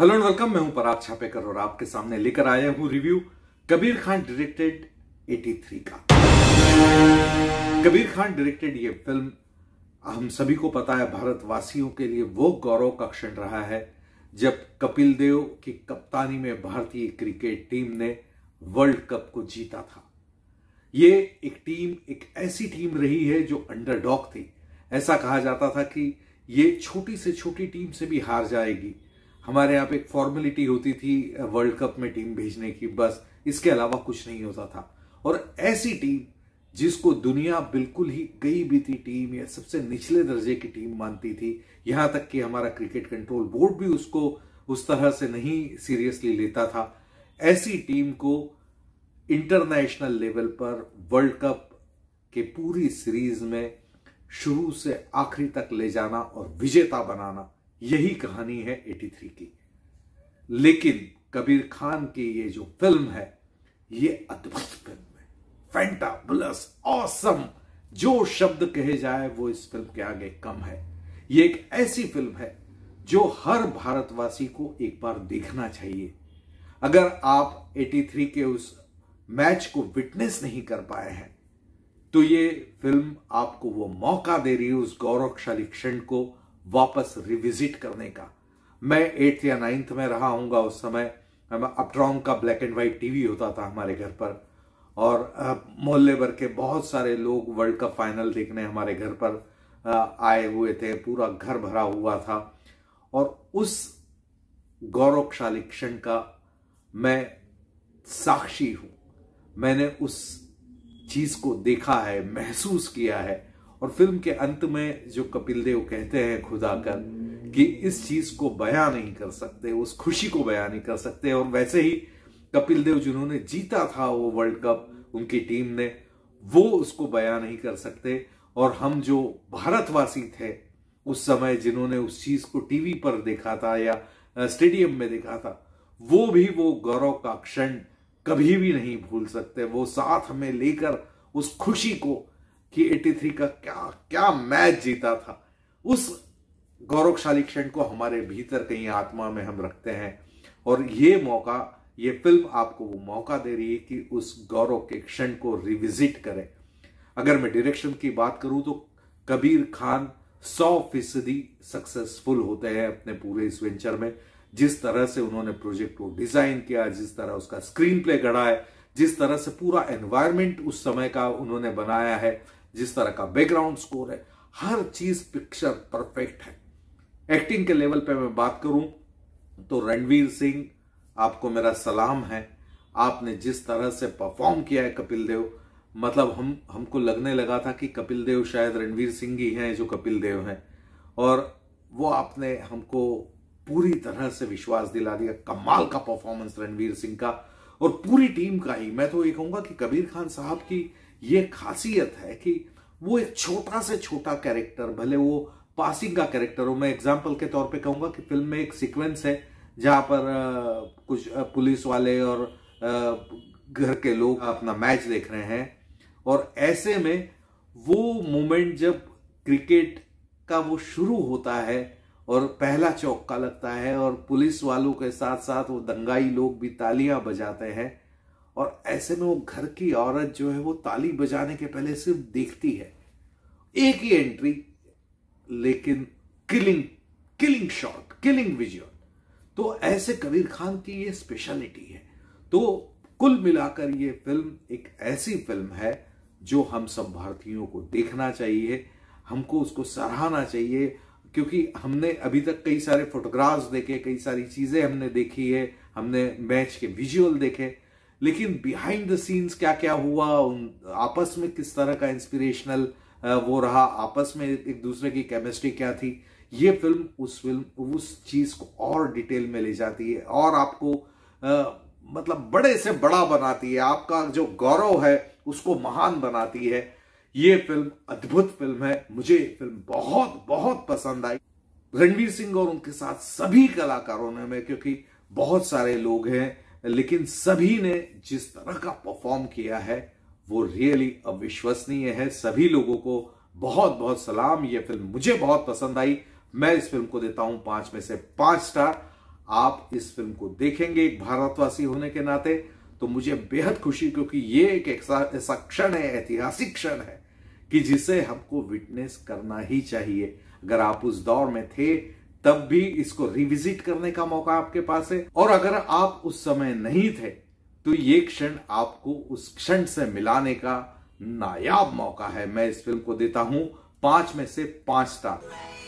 hello and welcome मैं हूं पराग छापेकर और आपके सामने लेकर आया हूं रिव्यू कबीर खान डायरेक्टेड 83 का कबीर खान डायरेक्टेड ये फिल्म हम सभी को पता है भारतवासियों के लिए वो गौरव का क्षण रहा है जब कपिल देव की कप्तानी में भारतीय क्रिकेट टीम ने वर्ल्ड कप को जीता था ये एक टीम एक ऐसी टीम रही है जो अंडरडॉग थी ऐसा कहा जाता था कि ये छोटी से छोटी टीम से भी हार जाएगी हमारे यहाँ पे एक फॉर्मेलिटी होती थी वर्ल्ड कप में टीम भेजने की बस इसके अलावा कुछ नहीं होता था और ऐसी टीम जिसको दुनिया बिल्कुल ही गई बीती टीम या सबसे निचले दर्जे की टीम मानती थी यहां तक कि हमारा क्रिकेट कंट्रोल बोर्ड भी उसको उस तरह से नहीं सीरियसली लेता था ऐसी टीम को इंटरनेशनल लेवल पर वर्ल्ड कप के पूरी सीरीज में शुरू से आखिरी तक ले जाना और विजेता बनाना यही कहानी है 83 की लेकिन कबीर खान की ये जो फिल्म है ये अद्भुत फिल्म है प्लस ऑसम जो शब्द कहे जाए वो इस फिल्म के आगे कम है ये एक ऐसी फिल्म है जो हर भारतवासी को एक बार देखना चाहिए अगर आप 83 के उस मैच को विटनेस नहीं कर पाए हैं तो ये फिल्म आपको वो मौका दे रही है उस गौरवशाली क्षण को वापस रिविजिट करने का मैं एट्थ या नाइन्थ में रहा हूँ उस समय अपट्रॉन्ग का ब्लैक एंड वाइट टीवी होता था हमारे घर पर और मोहल्ले भर के बहुत सारे लोग वर्ल्ड कप फाइनल देखने हमारे घर पर आए हुए थे पूरा घर भरा हुआ था और उस गौरवशाली क्षण का मैं साक्षी हूं मैंने उस चीज को देखा है महसूस किया है और फिल्म के अंत में जो कपिल देव कहते हैं खुदा कर कि इस चीज को बया नहीं कर सकते उस खुशी को बया नहीं कर सकते और वैसे ही कपिल देव जिन्होंने जीता था वो वर्ल्ड कप उनकी टीम ने वो उसको बया नहीं कर सकते और हम जो भारतवासी थे उस समय जिन्होंने उस चीज को टीवी पर देखा था या स्टेडियम में देखा था वो भी वो गौरव का क्षण कभी भी नहीं भूल सकते वो साथ में लेकर उस खुशी को कि 83 का क्या क्या मैच जीता था उस गौरवशाली क्षण को हमारे भीतर कहीं आत्मा में हम रखते हैं और ये मौका ये फिल्म आपको वो मौका दे रही है कि उस गौरव के क्षण को रिविजिट करें अगर मैं डायरेक्शन की बात करूं तो कबीर खान सौ फीसदी सक्सेसफुल होते हैं अपने पूरे इस वेंचर में जिस तरह से उन्होंने प्रोजेक्ट को डिजाइन किया जिस तरह उसका स्क्रीन प्ले गढ़ा है जिस तरह से पूरा एनवायरमेंट उस समय का उन्होंने बनाया है जिस तरह का बैकग्राउंड स्कोर है हर चीज पिक्चर परफेक्ट है एक्टिंग के लेवल पे मैं बात करूं तो रणवीर सिंह आपको मेरा सलाम है आपने जिस तरह से परफॉर्म किया है कपिल देव मतलब हम हमको लगने लगा था कि कपिल देव शायद रणवीर सिंह ही हैं जो कपिल देव हैं और वो आपने हमको पूरी तरह से विश्वास दिला दिया कमाल का परफॉर्मेंस रणवीर सिंह का और पूरी टीम का ही मैं तो ये कहूंगा कि कबीर खान साहब की ये खासियत है कि वो एक छोटा से छोटा कैरेक्टर भले वो पासिंग का कैरेक्टर हो मैं एग्जाम्पल के तौर पे कहूंगा कि फिल्म में एक सीक्वेंस है जहां पर कुछ पुलिस वाले और घर के लोग अपना मैच देख रहे हैं और ऐसे में वो मोमेंट जब क्रिकेट का वो शुरू होता है और पहला चौका लगता है और पुलिस वालों के साथ साथ वो दंगाई लोग भी तालियां बजाते हैं और ऐसे में वो घर की औरत जो है वो ताली बजाने के पहले सिर्फ देखती है एक ही एंट्री लेकिन killing killing shot killing visual तो ऐसे कबीर खान की ये स्पेशलिटी है तो कुल मिलाकर ये फिल्म एक ऐसी फिल्म है जो हम सब भारतीयों को देखना चाहिए हमको उसको सराहना चाहिए क्योंकि हमने अभी तक कई सारे फोटोग्राफ्स देखे कई सारी चीज़ें हमने देखी है हमने मैच के विजुअल देखे लेकिन बिहाइंड द सीन्स क्या क्या हुआ उन आपस में किस तरह का इंस्पिरेशनल वो रहा आपस में एक दूसरे की केमिस्ट्री क्या थी ये फिल्म उस फिल्म उस चीज को और डिटेल में ले जाती है और आपको आ, मतलब बड़े से बड़ा बनाती है आपका जो गौरव है उसको महान बनाती है ये फिल्म अद्भुत फिल्म है मुझे फिल्म बहुत बहुत पसंद आई रणवीर सिंह और उनके साथ सभी कलाकारों ने में क्योंकि बहुत सारे लोग हैं लेकिन सभी ने जिस तरह का परफॉर्म किया है वो रियली अविश्वसनीय है सभी लोगों को बहुत बहुत सलाम ये फिल्म मुझे बहुत पसंद आई मैं इस फिल्म को देता हूं पांच में से पांच स्टार आप इस फिल्म को देखेंगे एक भारतवासी होने के नाते तो मुझे बेहद खुशी क्योंकि ये एक ऐसा क्षण है ऐतिहासिक क्षण है कि जिसे हमको विटनेस करना ही चाहिए अगर आप उस दौर में थे तब भी इसको रिविजिट करने का मौका आपके पास है और अगर आप उस समय नहीं थे तो ये क्षण आपको उस क्षण से मिलाने का नायाब मौका है मैं इस फिल्म को देता हूं पांच में से पांच स्टार